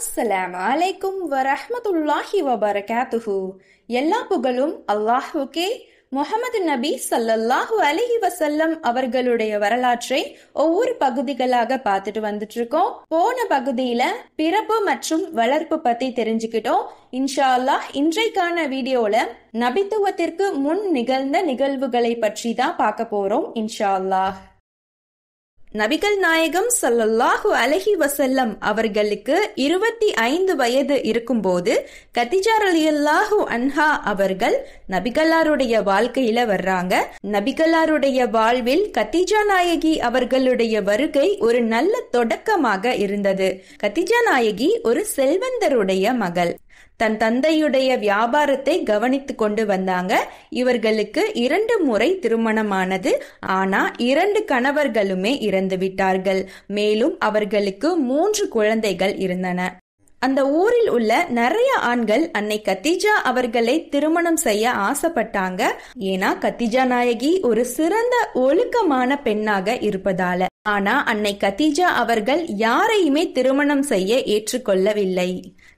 அஸ்ஸலாம் அலைக்கும் வரஹமத்துல்லாஹி வபரகாத்துஹு எல்லா புகழும் அல்லாஹுக்கே முகமது நபி சல்லல்லாஹு அலஹி வசல்லம் அவர்களுடைய வரலாற்றை ஒவ்வொரு பகுதிகளாக பார்த்துட்டு வந்துட்டு இருக்கோம் போன பகுதியில பிறப்பு மற்றும் வளர்ப்பு பத்தி தெரிஞ்சுக்கிட்டோம் இன்ஷா அல்லாஹ் இன்றைக்கான வீடியோல நபித்துவத்திற்கு முன் நிகழ்ந்த நிகழ்வுகளை பற்றி தான் பார்க்க போறோம் இன்ஷா அல்லாஹ் நபிகள் நாயகம் சல்லல்லாஹு அலஹி வசல்லம் அவர்களுக்கு இருபத்தி ஐந்து வயது இருக்கும்போது கத்திஜார் அலி அல்லாஹு அன்ஹா அவர்கள் நபிகளாருடைய வாழ்க்கையில வர்றாங்க நபிகளாருடைய வாழ்வில் கத்திஜா நாயகி அவர்களுடைய வருகை ஒரு நல்ல தொடக்கமாக இருந்தது கத்திஜா நாயகி ஒரு செல்வந்தருடைய மகள் தன் தந்தையுடைய வியாபாரத்தை கவனித்து கொண்டு வந்தாங்க இவர்களுக்கு இரண்டு முறை திருமணமானது ஆனா இரண்டு கணவர்களுமே இறந்து விட்டார்கள் மேலும் அவர்களுக்கு மூன்று குழந்தைகள் இருந்தன அந்த ஊரில் உள்ள நிறைய ஆண்கள் அன்னை கத்திஜா அவர்களை திருமணம் செய்ய ஆசைப்பட்டாங்க ஏன்னா கத்திஜா நாயகி ஒரு சிறந்த ஒழுக்கமான பெண்ணாக இருப்பதால ஆனா அன்னை கத்திஜா அவர்கள் யாரையுமே திருமணம் செய்ய ஏற்றுக்கொள்ளவில்லை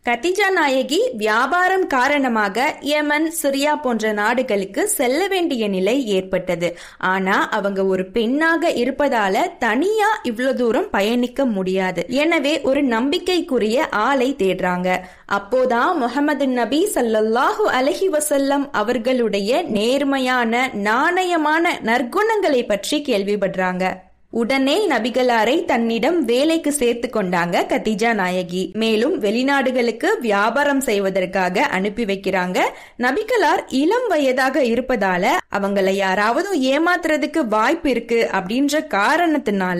கத்திஜா நாயகி வியாபாரம் காரணமாக யமன் சிரியா போன்ற நாடுகளுக்கு செல்ல வேண்டிய நிலை ஏற்பட்டது ஆனா அவங்க ஒரு பெண்ணாக இருப்பதால தனியா இவ்வளவு தூரம் பயணிக்க முடியாது எனவே ஒரு நம்பிக்கைக்குரிய ஆளை தேடுறாங்க அப்போதான் முகமது நபி சல்லல்லாஹு அலஹி வசல்லம் அவர்களுடைய நேர்மையான நாணயமான நற்குணங்களை பற்றி கேள்விப்படுறாங்க உடனே நபிகளாரை தன்னிடம் வேலைக்கு சேர்த்து கொண்டாங்க கத்திஜா நாயகி மேலும் வெளிநாடுகளுக்கு வியாபாரம் செய்வதற்காக அனுப்பி வைக்கிறாங்க நபிகளார் இளம் வயதாக இருப்பதால அவங்கள யாராவது ஏமாத்துறதுக்கு வாய்ப்பு இருக்கு அப்படின்ற காரணத்தினால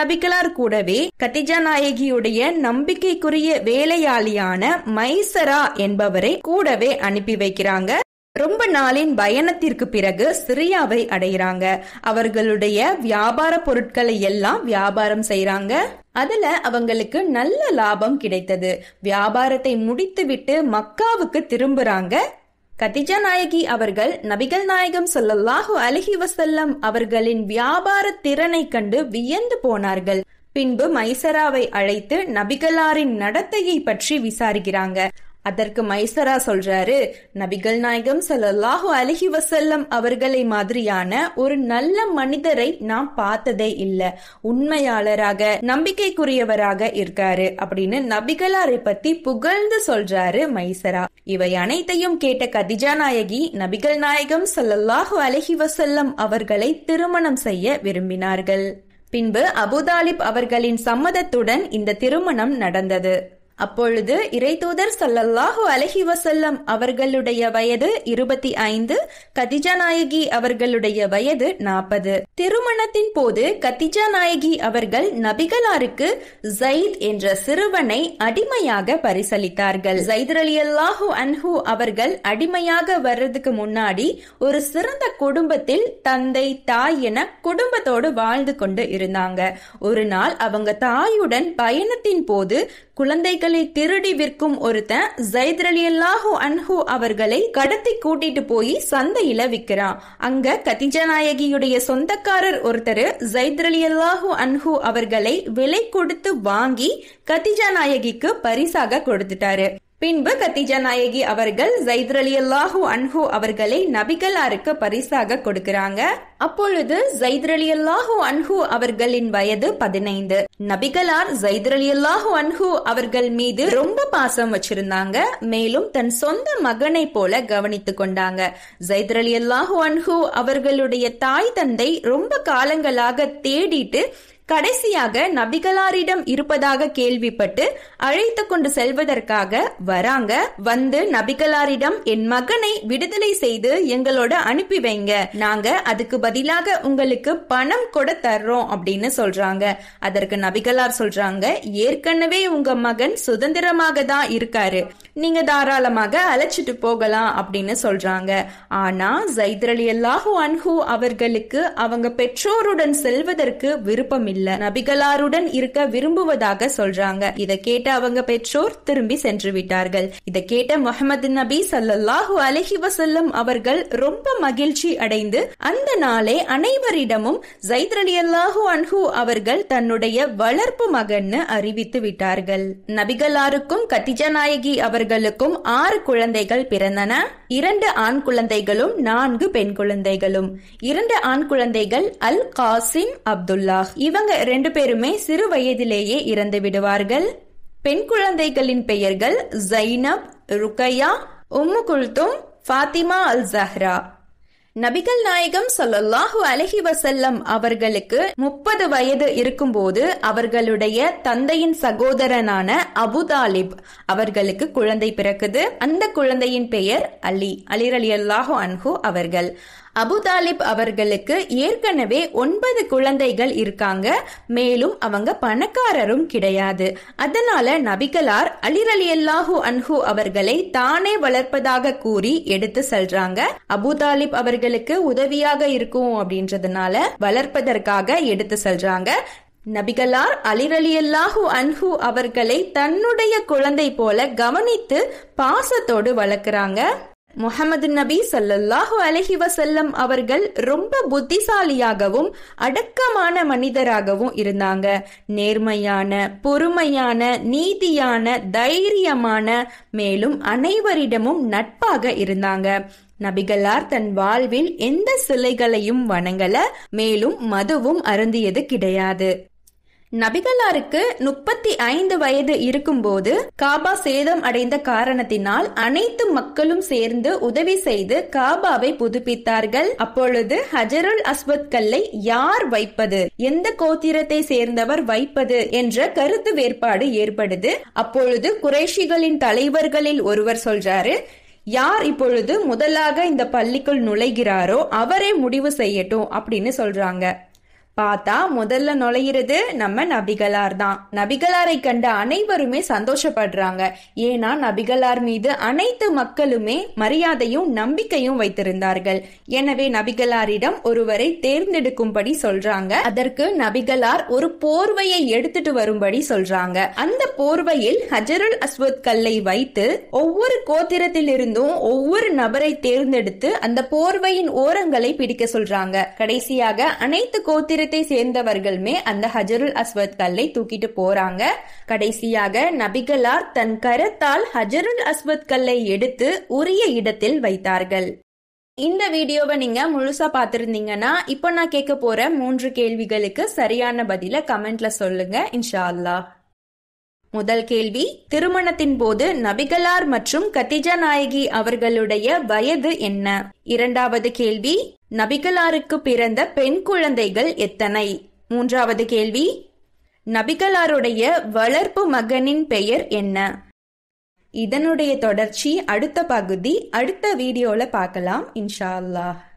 நபிகளார் கூடவே கத்திஜா நாயகியுடைய நம்பிக்கைக்குரிய வேலையாளியான மைசரா என்பவரை கூடவே அனுப்பி வைக்கிறாங்க ரொம்ப நாளின் பயணத்திற்கு பிறகு சிரியாவை அடைகிறாங்க அவர்களுடைய வியாபார பொருட்களை எல்லாம் வியாபாரம் செய்யறாங்க அதுல அவங்களுக்கு நல்ல லாபம் கிடைத்தது வியாபாரத்தை முடித்துவிட்டு மக்காவுக்கு திரும்புறாங்க கதிஜா நாயகி அவர்கள் நபிகள் நாயகம் சொல்லல்லாஹு அலஹி வசல்லம் அவர்களின் வியாபார திறனை கண்டு வியந்து போனார்கள் பின்பு மைசராவை அழைத்து நபிகளாரின் நடத்தையை பற்றி விசாரிக்கிறாங்க அதற்கு மைசரா சொல்றாரு நபிகள் நாயகம் சல்லாஹு அலஹி வசல்லம் அவர்களை மாதிரியான ஒரு நல்ல மனிதரை நான் பார்த்ததே இல்ல உண்மையாளராக நம்பிக்கைக்குரியவராக இருக்காரு அப்படின்னு நபிகளாரை பத்தி புகழ்ந்து சொல்றாரு மைசரா இவை அனைத்தையும் கேட்ட கதிஜா நாயகி நபிகள் நாயகம் சல்லாஹு அலஹி வசல்லம் அவர்களை திருமணம் செய்ய விரும்பினார்கள் பின்பு அபுதாலிப் அவர்களின் சம்மதத்துடன் இந்த திருமணம் நடந்தது அப்பொழுது இறைதூதர் சல்லல்லாஹு அலஹி வசல்லம் அவர்களுடைய வயது இருபத்தி ஐந்து கதிஜா நாயகி அவர்களுடைய வயது நாற்பது திருமணத்தின் போது கதிஜா நாயகி அவர்கள் நபிகளாருக்கு ஜயித் என்ற சிறுவனை அடிமையாக பரிசளித்தார்கள் ஜயித் அலி அல்லாஹு அன்ஹு அவர்கள் அடிமையாக வர்றதுக்கு முன்னாடி ஒரு சிறந்த குடும்பத்தில் தந்தை தாய் என குடும்பத்தோடு வாழ்ந்து கொண்டு இருந்தாங்க ஒரு நாள் அவங்க தாயுடன் பயணத்தின் போது குழந்தைகள் பொருட்களை திருடி விற்கும் ஒருத்தன் ஜெயித் அலி அல்லாஹூ அன்ஹு அவர்களை கடத்தி கூட்டிட்டு போய் சந்தையில விற்கிறான் அங்க கதிஜநாயகியுடைய சொந்தக்காரர் ஒருத்தர் ஜெயித் அலி அல்லாஹூ அன்ஹு அவர்களை விலை கொடுத்து வாங்கி கதிஜாநாயகிக்கு நாயகிக்கு பரிசாக கொடுத்துட்டாரு பின்பு கத்திஜா நாயகி அவர்கள் ஜைத் அலி அல்லாஹூ அன்ஹு அவர்களை நபிகலாருக்கு பரிசாக கொடுக்கிறாங்க அப்பொழுது ஜைத்ரலி அல்லாஹூ அன்ஹு அவர்களின் வயது பதினைந்து நபிகலார் ஜைத்ரலி அல்லாஹூ அன்ஹு அவர்கள் மீது ரொம்ப பாசம் வச்சிருந்தாங்க மேலும் தன் சொந்த மகனை போல கவனித்து கொண்டாங்க ஜைத்ரலி அல்லாஹூ அன்ஹு அவர்களுடைய தாய் தந்தை ரொம்ப காலங்களாக தேடிட்டு கடைசியாக நபிகளாரிடம் இருப்பதாக கேள்விப்பட்டு அழைத்து கொண்டு செல்வதற்காக வராங்க வந்து நபிகளாரிடம் என் மகனை விடுதலை செய்து எங்களோட அனுப்பி வைங்க நாங்க அதுக்கு பதிலாக உங்களுக்கு பணம் கூட தர்றோம் அப்படின்னு சொல்றாங்க அதற்கு நபிகளார் சொல்றாங்க ஏற்கனவே உங்க மகன் சுதந்திரமாக தான் இருக்காரு நீங்க தாராளமாக அழைச்சிட்டு போகலாம் அப்படின்னு சொல்றாங்க ஆனா ஜைத்ரலி அல்லாஹூ அன்ஹூ அவர்களுக்கு அவங்க பெற்றோருடன் செல்வதற்கு விருப்பம் இல்லை இல்ல நபிகளாருடன் இருக்க விரும்புவதாக சொல்றாங்க இதை கேட்ட அவங்க பெற்றோர் திரும்பி சென்று விட்டார்கள் இதை கேட்ட முகமது நபி சல்லாஹு அலஹி வசல்லம் அவர்கள் ரொம்ப மகிழ்ச்சி அடைந்து அந்த நாளே அனைவரிடமும் ஜைத் அலி அல்லாஹூ அன்ஹூ அவர்கள் தன்னுடைய வளர்ப்பு மகன் அறிவித்து விட்டார்கள் நபிகளாருக்கும் கத்திஜநாயகி அவர்களுக்கும் ஆறு குழந்தைகள் பிறந்தன இரண்டு ஆண் குழந்தைகளும் நான்கு பெண் குழந்தைகளும் இரண்டு ஆண் குழந்தைகள் அல் காசிம் அப்துல்லா இவங்க இவங்க ரெண்டு பேருமே சிறு வயதிலேயே இறந்து விடுவார்கள் பெண் குழந்தைகளின் பெயர்கள் ஜைனப் ருக்கையா உம்மு குல்தும் ஃபாத்திமா அல் ஜஹ்ரா நபிகள் நாயகம் சொல்லல்லாஹு அலஹி வசல்லம் அவர்களுக்கு முப்பது வயது இருக்கும்போது அவர்களுடைய தந்தையின் சகோதரனான அபு தாலிப் அவர்களுக்கு குழந்தை பிறக்குது அந்த குழந்தையின் பெயர் அலி அலிர் அலி அல்லாஹு அன்ஹு அவர்கள் அபுதாலிப் அவர்களுக்கு ஏற்கனவே ஒன்பது குழந்தைகள் இருக்காங்க மேலும் அவங்க பணக்காரரும் கிடையாது அதனால நபிகளார் அலிரலி அல்லாஹு அன்ஹு அவர்களை தானே வளர்ப்பதாக கூறி எடுத்து செல்றாங்க அபுதாலிப் அவர்களுக்கு உதவியாக இருக்கும் அப்படின்றதுனால வளர்ப்பதற்காக எடுத்து செல்றாங்க நபிகளார் அல்லாஹு அன்ஹு அவர்களை தன்னுடைய குழந்தை போல கவனித்து பாசத்தோடு வளர்க்குறாங்க முகமது நபி சல்லல்லாஹு அலஹி வசல்லம் அவர்கள் ரொம்ப புத்திசாலியாகவும் அடக்கமான மனிதராகவும் இருந்தாங்க நேர்மையான பொறுமையான நீதியான தைரியமான மேலும் அனைவரிடமும் நட்பாக இருந்தாங்க நபிகளார் தன் வாழ்வில் எந்த சிலைகளையும் வணங்கல மேலும் மதுவும் அருந்தியது கிடையாது நபிகளாருக்கு முப்பத்தி ஐந்து வயது இருக்கும்போது காபா சேதம் அடைந்த காரணத்தினால் அனைத்து மக்களும் சேர்ந்து உதவி செய்து காபாவை புதுப்பித்தார்கள் அப்பொழுது ஹஜருல் அஸ்வத் கல்லை யார் வைப்பது எந்த கோத்திரத்தை சேர்ந்தவர் வைப்பது என்ற கருத்து வேறுபாடு ஏற்படுது அப்பொழுது குறைஷிகளின் தலைவர்களில் ஒருவர் சொல்றாரு யார் இப்பொழுது முதலாக இந்த பள்ளிக்குள் நுழைகிறாரோ அவரே முடிவு செய்யட்டும் அப்படின்னு சொல்றாங்க பார்த்தா முதல்ல நுழையிறது நம்ம நபிகளார் தான் நபிகளாரை கண்ட அனைவருமே சந்தோஷப்படுறாங்க ஏன்னா நபிகளார் மீது அனைத்து மக்களுமே மரியாதையும் நம்பிக்கையும் வைத்திருந்தார்கள் எனவே நபிகளாரிடம் ஒருவரை தேர்ந்தெடுக்கும்படி சொல்றாங்க அதற்கு நபிகளார் ஒரு போர்வையை எடுத்துட்டு வரும்படி சொல்றாங்க அந்த போர்வையில் ஹஜருல் அஸ்வத் கல்லை வைத்து ஒவ்வொரு கோத்திரத்திலிருந்தும் ஒவ்வொரு நபரை தேர்ந்தெடுத்து அந்த போர்வையின் ஓரங்களை பிடிக்க சொல்றாங்க கடைசியாக அனைத்து கோத்திர கூட்டத்தை சேர்ந்தவர்களுமே அந்த ஹஜருல் அஸ்வத் கல்லை தூக்கிட்டு போறாங்க கடைசியாக நபிகளார் தன் கரத்தால் ஹஜருல் அஸ்வத் கல்லை எடுத்து உரிய இடத்தில் வைத்தார்கள் இந்த வீடியோவை நீங்க முழுசா பார்த்துருந்தீங்கன்னா இப்போ நான் கேட்க போற மூன்று கேள்விகளுக்கு சரியான பதில கமெண்ட்ல சொல்லுங்க இன்ஷா முதல் கேள்வி திருமணத்தின் போது நபிகளார் மற்றும் கத்திஜா நாயகி அவர்களுடைய வயது என்ன இரண்டாவது கேள்வி நபிகலாருக்கு பிறந்த பெண் குழந்தைகள் எத்தனை மூன்றாவது கேள்வி நபிகலாருடைய வளர்ப்பு மகனின் பெயர் என்ன இதனுடைய தொடர்ச்சி அடுத்த பகுதி அடுத்த வீடியோவில் பார்க்கலாம் இன்ஷா அல்லாஹ்